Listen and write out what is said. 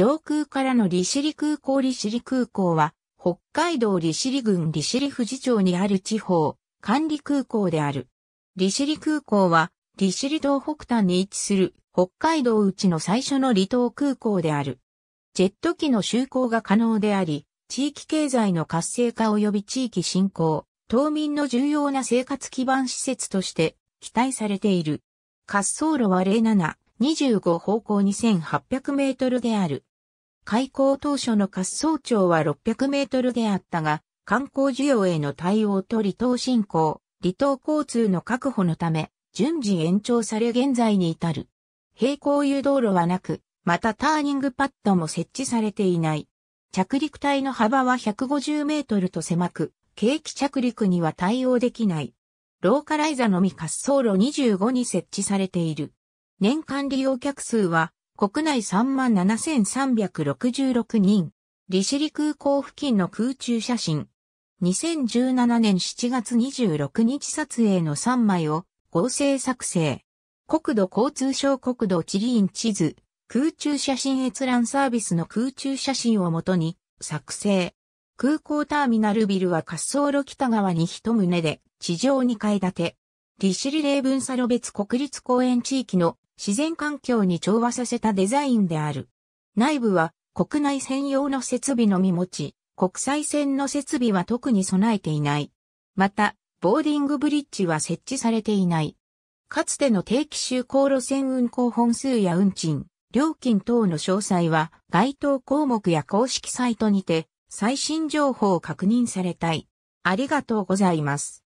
上空からの利尻空港利尻空港は、北海道利尻郡利尻富士町にある地方、管理空港である。利尻空港は、利尻島北端に位置する北海道内の最初の離島空港である。ジェット機の就航が可能であり、地域経済の活性化及び地域振興、島民の重要な生活基盤施設として期待されている。滑走路は07、25方向2800メートルである。開港当初の滑走長は600メートルであったが、観光需要への対応と離島振興、離島交通の確保のため、順次延長され現在に至る。並行誘導路はなく、またターニングパッドも設置されていない。着陸帯の幅は150メートルと狭く、景気着陸には対応できない。ローカライザのみ滑走路25に設置されている。年間利用客数は国内37,366人。利尻空港付近の空中写真。2017年7月26日撮影の3枚を合成作成。国土交通省国土地理院地図、空中写真閲覧サービスの空中写真をもとに作成。空港ターミナルビルは滑走路北側に一棟で地上2階建て。利尻霊文サロ別国立公園地域の自然環境に調和させたデザインである。内部は国内専用の設備のみ持ち、国際線の設備は特に備えていない。また、ボーディングブリッジは設置されていない。かつての定期就航路線運行本数や運賃、料金等の詳細は該当項目や公式サイトにて最新情報を確認されたい。ありがとうございます。